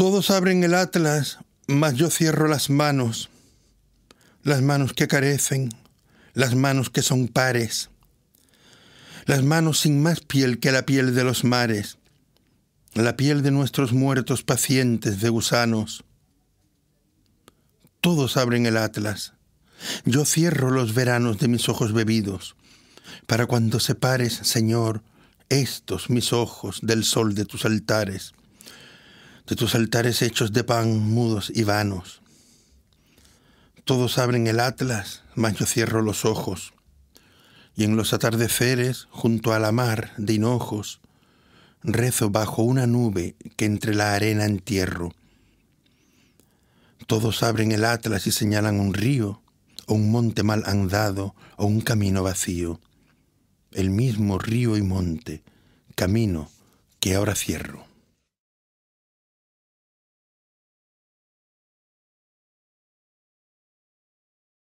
Todos abren el atlas, mas yo cierro las manos, las manos que carecen, las manos que son pares, las manos sin más piel que la piel de los mares, la piel de nuestros muertos pacientes de gusanos. Todos abren el atlas. Yo cierro los veranos de mis ojos bebidos, para cuando separes, Señor, estos mis ojos del sol de tus altares de tus altares hechos de pan mudos y vanos. Todos abren el atlas, mas yo cierro los ojos. Y en los atardeceres, junto a la mar de hinojos, rezo bajo una nube que entre la arena entierro. Todos abren el atlas y señalan un río, o un monte mal andado, o un camino vacío. El mismo río y monte, camino que ahora cierro.